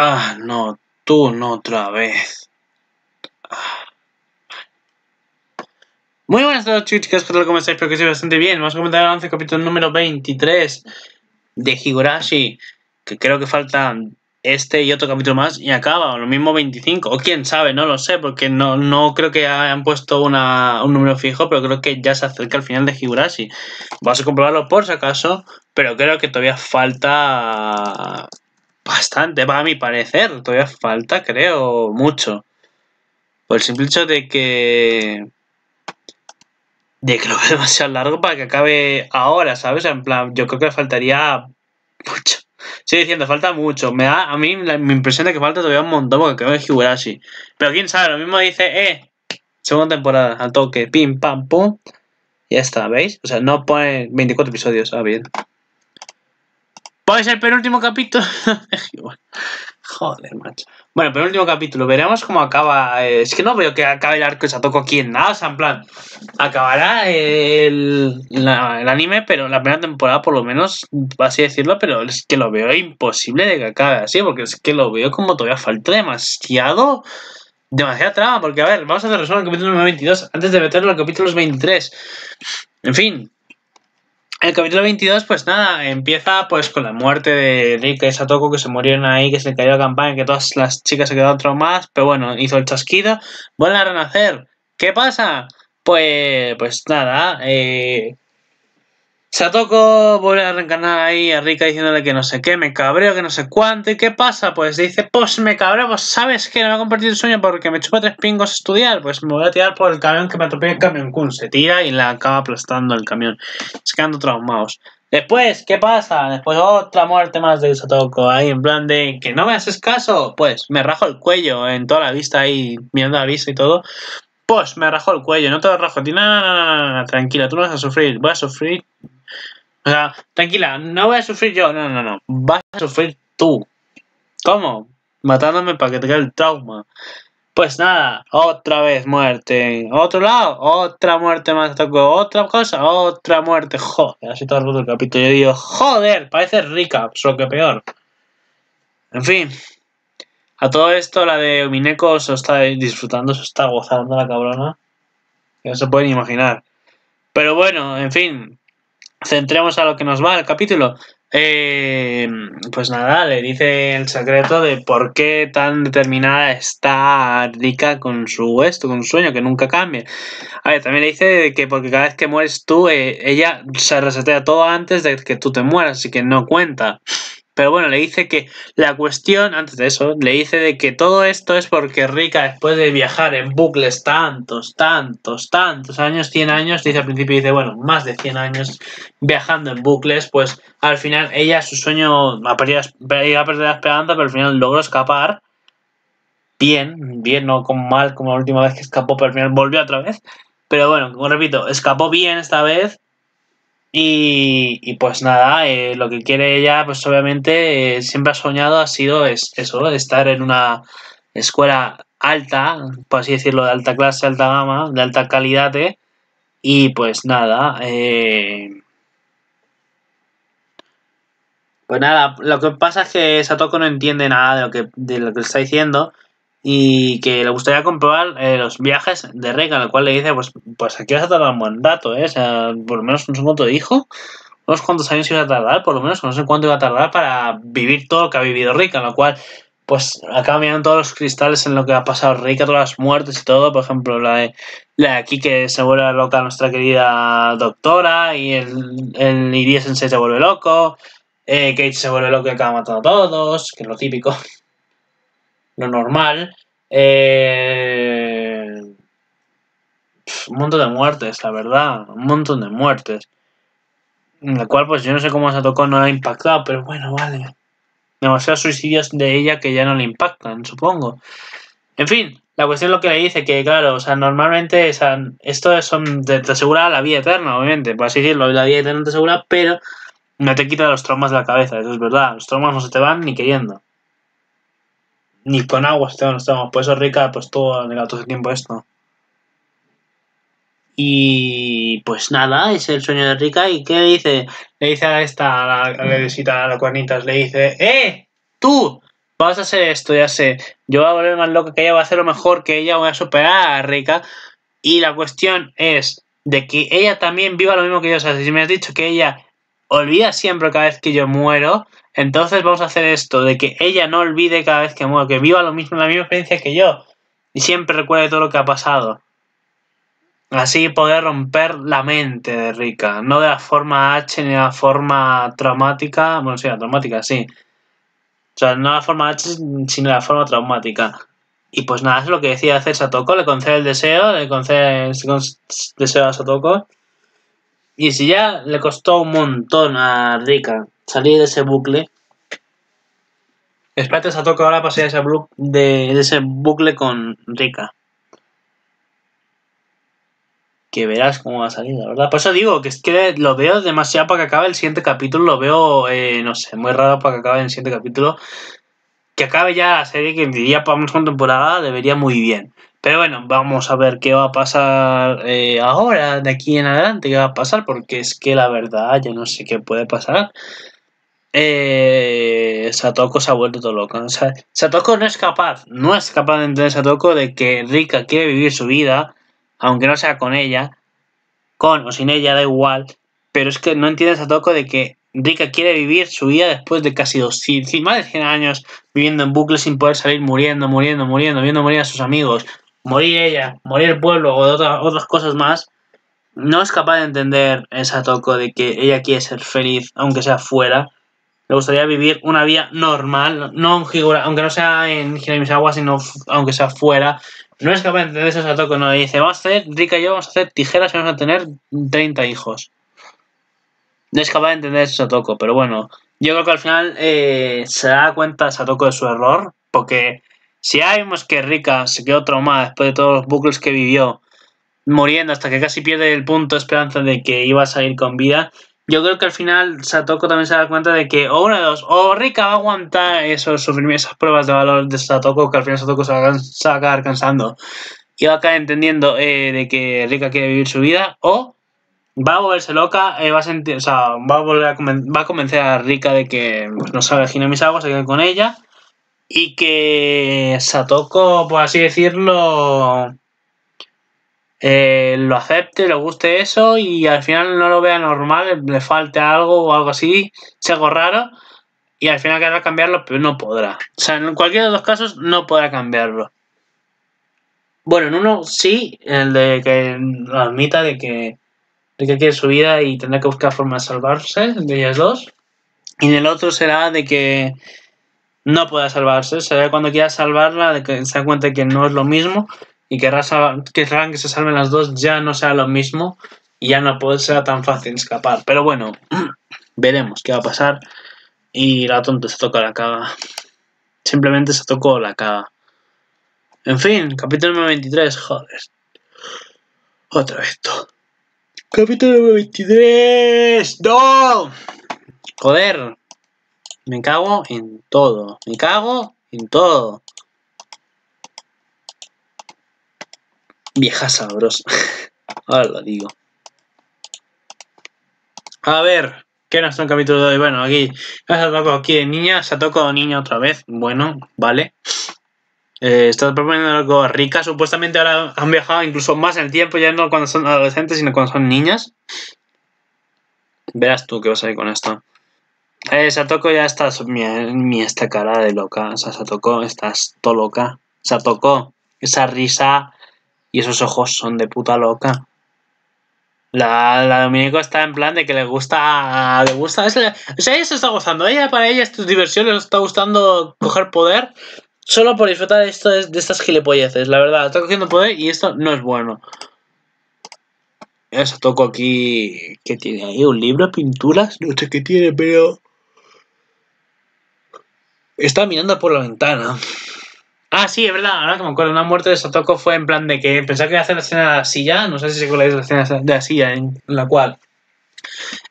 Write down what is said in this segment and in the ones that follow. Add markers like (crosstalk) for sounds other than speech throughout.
Ah, no, tú no otra vez. Muy buenas a todos chicas, ¿qué tal? ¿Cómo estáis? Espero que estéis bastante bien. Vamos a comentar el del capítulo número 23 de Higurashi, que creo que faltan este y otro capítulo más y acaba, o lo mismo 25, o quién sabe, no lo sé, porque no, no creo que hayan puesto un número fijo, pero creo que ya se acerca al final de Higurashi. Vamos a comprobarlo por si acaso, pero creo que todavía falta bastante, para mi parecer. Todavía falta, creo, mucho. Por el simple hecho de que. De que (laughs) lo ve demasiado largo para que acabe ahora, ¿sabes? En plan, yo creo que faltaría mucho. Estoy diciendo, falta mucho. Me da a mí la, mi impresión de que falta todavía un montón porque creo que es así, Pero quién sabe, lo mismo dice, eh, segunda temporada, al toque, pim, pam, pum. Y ya está, ¿veis? O sea, no pone 24 episodios, ah, bien ser el penúltimo capítulo. (laughs) Joder, macho. Bueno, penúltimo capítulo. Veremos cómo acaba. Eh, es que no veo que acabe el arco se Satoko aquí en nada. O sea, en plan, acabará el, anime, pero la primera temporada, por lo menos, así decirlo. Pero es que lo veo imposible de que acabe así, porque es que lo veo como todavía falta demasiado. Demasiada trama, porque a ver, vamos a hacer resumen el capítulo 22 antes de meterlo al capítulo 23. En fin, el capítulo 22, pues nada, empieza pues con la muerte de Rika y Satoko que se murieron ahí, que se le cayó la campaña, que todas las chicas se quedaron más, pero bueno, hizo el chasquido, ¡Vuelve a renacer. ¿Qué pasa? Pues, pues nada, eh, Satoko vuelve a reencarnar ahí a Rika diciéndole que no sé qué, me cabreo, que no sé cuánto. ¿Y qué pasa? Pues dice, pues me cabreo, pues sabes que no me ha compartido el sueño porque me chupa tres pingos estudiar. Pues me voy a tirar por el camión que me atropella el camión cool. Se tira y la acaba aplastando el camión. Se quedando traumados. Después, ¿qué pasa? Después otra muerte más de Satoko ahí en plan de que no me haces caso. Pues me rajo el cuello en toda la vista ahí, mirando la vista y todo. Pues me rajo el cuello, no te lo rajo tranquila, tú no vas a sufrir, vas a sufrir o sea, tranquila, no voy a sufrir yo. No, no, no. Vas a sufrir tú. ¿Cómo? Matándome para que te el trauma. Pues nada, otra vez muerte. Otro lado, otra muerte más Otra cosa, otra muerte. Joder, así todo el capítulo. Yo digo, joder, parece rica, solo que peor. En fin. A todo esto, la de Mineko se está disfrutando, se está gozando la cabrona. ya no se pueden imaginar. Pero bueno, en fin, centremos a lo que nos va el capítulo. Eh, pues nada, le dice el secreto de por qué tan determinada está Rika con su con su sueño, que nunca cambie. también le dice que porque cada vez que mueres tú, eh, ella se resetea todo antes de que tú te mueras, así que no cuenta. Pero bueno, le dice que la cuestión, antes de eso, le dice de que todo esto es porque Rika, después de viajar en bucles tantos, tantos, tantos años, 100 años, dice al principio, dice, bueno, más de 100 años viajando en bucles, pues al final ella, su sueño, iba a perder la esperanza, pero al final logró escapar. Bien, bien, no como mal como la última vez que escapó, pero al final volvió otra vez. Pero bueno, como repito, escapó bien esta vez y, pues nada, eh, lo que quiere ella, pues obviamente eh, siempre ha soñado, ha sido eso, estar en una escuela alta, por así decirlo, de alta clase, alta gama, de alta calidad. Eh. Y pues nada, pues nada, lo que pasa es que Satoko no entiende nada de lo que, de lo que está diciendo y que le gustaría comprobar eh, los viajes de Rika, lo cual le dice, pues, pues aquí vas a tardar un buen rato, ¿eh? O por lo menos no sé cuánto dijo, unos cuantos años iba a tardar, por lo menos no sé cuánto iba a tardar para vivir todo lo que ha vivido Rika, lo cual pues acaban mirando todos los cristales en lo que ha pasado Rica, todas las muertes y todo, por ejemplo, la de, la aquí que se vuelve loca nuestra querida doctora y el, el Iria se vuelve loco, eh, Kate se vuelve loco y acaba matando a todos, que es lo típico lo normal. Eh, un montón de muertes, la verdad, un montón de muertes. En la cual, pues yo no sé cómo se ha tocado. no la ha impactado, pero bueno, vale. Demasiados suicidios de ella que ya no le impactan, supongo. En fin, la cuestión es lo que le dice, que claro, o sea, normalmente, esto son, de te, asegura la vida eterna, obviamente, por así decirlo, la vida eterna te asegura, pero no te quita los traumas de la cabeza, eso es verdad, los traumas no se te van ni queriendo ni con agua estamos, estamos. Por eso Rica pues todo todo el tiempo esto. Y pues nada, es el sueño de Rica. ¿Y qué le dice? Le dice a esta, a la, le visita a la cuernitas, le dice, ¡eh! ¡Tú! vas a hacer esto, ya sé. Yo voy a volver más loca que ella, voy a hacer lo mejor que ella, voy a superar a Rica. Y la cuestión es de que ella también viva lo mismo que yo. O si me has dicho que ella olvida siempre cada vez que yo muero, entonces vamos a hacer esto, de que ella no olvide cada vez que muero, que viva lo mismo, la misma experiencia que yo. Y siempre recuerde todo lo que ha pasado. Así poder romper la mente de Rika. No de la forma H ni de la forma traumática. Bueno, sí, la traumática, sí. O sea, no de la forma H, sino de la forma traumática. Y pues nada, es lo que decía hacer Satoko. Le concede el deseo, le concede el deseo a Satoko. Y si ya le costó un montón a Rika salir de ese bucle. Espérate, se toca ahora pasar ese, bucle con Rika. Que verás cómo va a salir, la verdad. Por eso digo que es que lo veo demasiado para que acabe el siguiente capítulo. Lo veo, eh, no sé, muy raro para que acabe el siguiente capítulo. Que acabe ya la serie que diría para una temporada debería muy bien. Pero bueno, vamos a ver qué va a pasar eh, ahora, de aquí en adelante, qué va a pasar, porque es que la verdad yo no sé qué puede pasar eh, Satoko se ha vuelto todo loco. Satoko no es capaz, no es capaz de entender Satoko de que Rika quiere vivir su vida, aunque no sea con ella, con o sin ella, da igual. Pero es que no entiende Satoko de que Rika quiere vivir su vida después de casi dos, más de 100 años viviendo en bucles sin poder salir, muriendo, muriendo, muriendo, viendo morir a sus amigos, morir ella, morir el pueblo o otras cosas más. No es capaz de entender esa Satoko de que ella quiere ser feliz, aunque sea fuera le gustaría vivir una vida normal, no aunque no sea en Agua, sino aunque sea fuera. No es capaz de entender eso a toco, no le dice, vamos a hacer, Rica y yo vamos a hacer tijeras y vamos a tener 30 hijos. No es capaz de entender eso a pero bueno, yo creo que al final eh, se da cuenta Satoko de su error, porque si hay que Rica se quedó traumada después de todos los bucles que vivió, muriendo hasta que casi pierde el punto de esperanza de que iba a salir con vida, yo creo que al final Satoko también se da cuenta de que o una de dos, o Rika va a aguantar esos, sufrir esas pruebas de valor de Satoko, que al final Satoko se va a, acabar cansando y va a acabar entendiendo eh, de que Rika quiere vivir su vida, o va a volverse loca, eh, va, a sentir, o sea, va a volver va a convencer a Rika de que pues, no sabe aguas se queda con ella, y que Satoko, por así decirlo, eh, lo acepte, le guste eso y al final no lo vea normal, le falte algo o algo así, sea algo raro y al final querrá cambiarlo, pero no podrá. O sea, en cualquiera de los casos no podrá cambiarlo. Bueno, en uno sí, el de que admita de que, de que quiere su vida y tendrá que buscar formas de salvarse, de ellas dos. Y en el otro será de que no pueda salvarse, será cuando quiera salvarla, de que se da cuenta que no es lo mismo y querrán, que se salven las dos ya no sea lo mismo y ya no puede ser tan fácil escapar. Pero bueno, (clears throat) veremos qué va a pasar. Y la tonta se toca la caga. Simplemente se tocó la caga. En fin, capítulo número 23, joder. Otra vez todo. Capítulo 23. ¡No! Joder. Me cago en todo. Me cago en todo. Vieja sabrosa. (laughs) Ahora lo digo. A ver, ¿qué nos han capítulo de hoy? Bueno, aquí Se se tocado aquí de niña, se ha tocado niña otra vez. Bueno, vale. Eh, proponiendo algo rica. Supuestamente ahora han viajado incluso más en el tiempo, ya no cuando son adolescentes, sino cuando son niñas. Verás tú qué vas a ir con esto. Eh, tocado ya está. Mi, esta cara de loca. O sea, tocado. estás todo loca. Se tocado. esa risa esos ojos son de puta loca. La, Dominico está en plan de que le gusta. Le gusta. o sea, ella se está gustando Ella para ella es diversión, le está gustando coger poder. Solo por disfrutar de, de estas gilipolleces, la verdad. Está cogiendo poder y esto no es bueno. Eso toco aquí. ¿Qué tiene ahí? ¿Un libro? ¿Pinturas? No sé qué tiene, pero. Está mirando por la ventana. Ah, sí, es verdad, ahora como me acuerdo, una muerte de Satoko fue en plan de que pensaba que iba a hacer la escena de la silla, no sé si se acuerdan de la escena de la silla, en la cual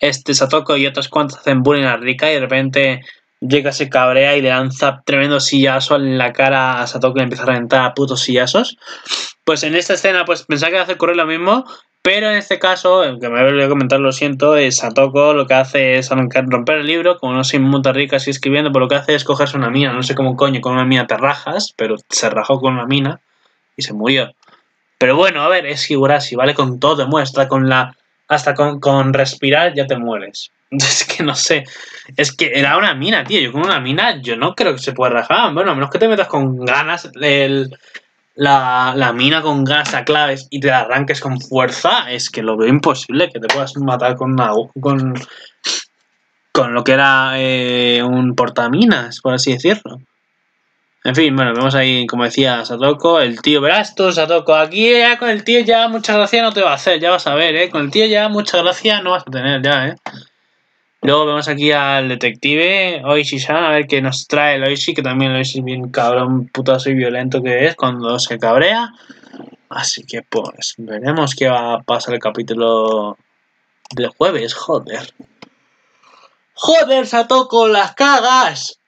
este Satoko y otras cuantas hacen bullying a Rika y de repente llega se cabrea y le lanza tremendo sillazo en la cara a Satoko y empieza a reventar a putos sillazos. Pues en esta escena, pues pensaba que iba a hacer correr lo mismo, pero en este caso, que me voy a comentar, lo siento, es eh, toco lo que hace es romper el libro, como no soy muy rica así escribiendo, por pues lo que hace es cogerse una mina, no sé cómo coño, con una mina te rajas, pero se rajó con una mina y se murió. Pero bueno, a ver, es Higurashi, ¿vale? Con todo muestra, con la. Hasta con, con respirar ya te mueres. (laughs) Es que no sé. Es que era una mina, tío. Yo con una mina, yo no creo que se pueda rajar. Bueno, a menos que te metas con ganas el, la, la, mina con gas a claves y te arranques con fuerza, es que lo veo imposible que te puedas matar con con, con lo que era eh, un portaminas, por así decirlo. En fin, bueno, vemos ahí, como decía Satoko, el tío, verás tú, Satoko, aquí ya con el tío ya mucha gracia no te va a hacer, ya vas a ver, ¿eh? Con el tío ya mucha gracia no vas a tener, ya, ¿eh? Luego vemos aquí al detective Oishi-san, a ver qué nos trae el Oishi, que también el Oishi es bien cabrón, putazo y violento que es cuando se cabrea. Así que pues veremos qué va a pasar el capítulo del jueves, joder. ¡Joder, Satoko, las cagas!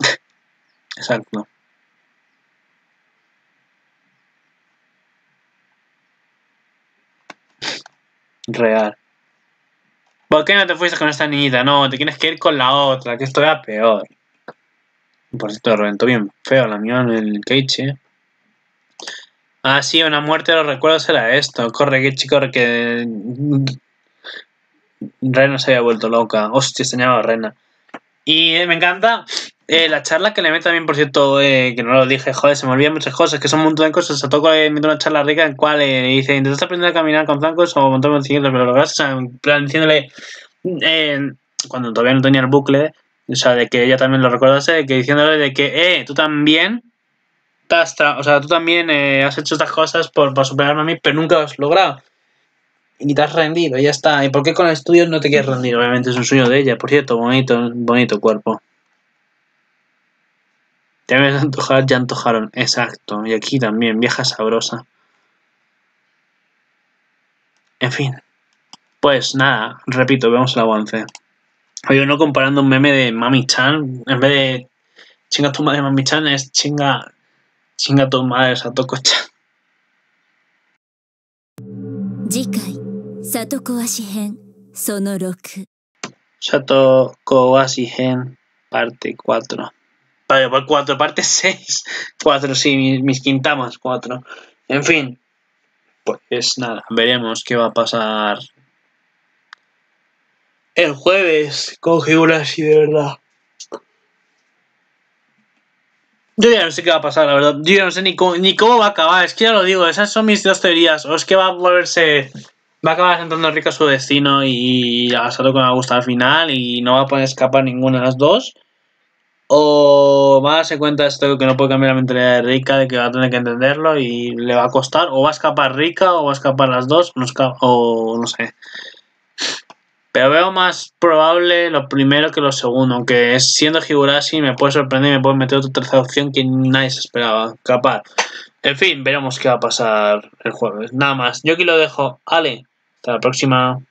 (laughs) Exacto. real. ¿Por qué no te fuiste con esta niñita? No, te tienes que ir con la otra, que esto era peor. Por cierto, reventó bien feo la mía en el Keiichi. Eh. Ah, sí, una muerte de los recuerdos era esto. Corre, Keiichi, corre, que... Rena se había vuelto loca. Hostia, extrañaba a Rena. Y me encanta eh, la charla que le meto también, por cierto, eh, que no lo dije, joder, se me olvidan muchas cosas, que son un montón de cosas. Se tocó eh, una charla rica en cual eh, dice, ¿intentaste aprender a caminar con zancos o montarme un Pero lo o sea, en plan, diciéndole, eh, cuando todavía no tenía el bucle, o sea, de que ella también lo recordase, que diciéndole de que, eh, tú también, o sea, tú también has hecho estas cosas por, para superarme a mí, pero nunca lo has logrado. Y te has rendido, y ya está. ¿Y por qué con el estudio no te quieres rendir? Obviamente es un sueño de ella, por cierto, bonito, bonito cuerpo. Ya me antojar, ya antojaron. Exacto. Y aquí también, vieja sabrosa. En fin. Pues nada, repito, vemos el avance. Oye, no comparando un meme de Mami Chan, en vez de chinga tu madre Mami Chan, es chinga, chinga tu madre Satoko Chan. Satoko-ashi-hen, parte 4。por pues cuatro partes 6. 4, sí, mis, quintamas, 4. En fin. Pues nada, veremos qué va a pasar. El jueves con figuras de verdad. Yo ya no sé qué va a pasar, la verdad. Yo ya no sé ni cómo, va a acabar. Es que ya lo digo, esas son mis dos teorías. O es que va a volverse. Va a acabar sentando rico su destino y, a a con la gusta al final y no va a poder escapar ninguna de las dos o va a darse cuenta de esto que no puede cambiar la mentalidad de Rica, de que va a tener que entenderlo y le va a costar, o va a escapar Rika o va a escapar las dos, o no sé. Pero veo más probable lo primero que lo segundo, aunque siendo Higurashi me puede sorprender y me puede meter otra tercera opción que nadie se esperaba, capaz. En fin, veremos qué va a pasar el jueves. Nada más, yo aquí lo dejo. Ale, hasta la próxima.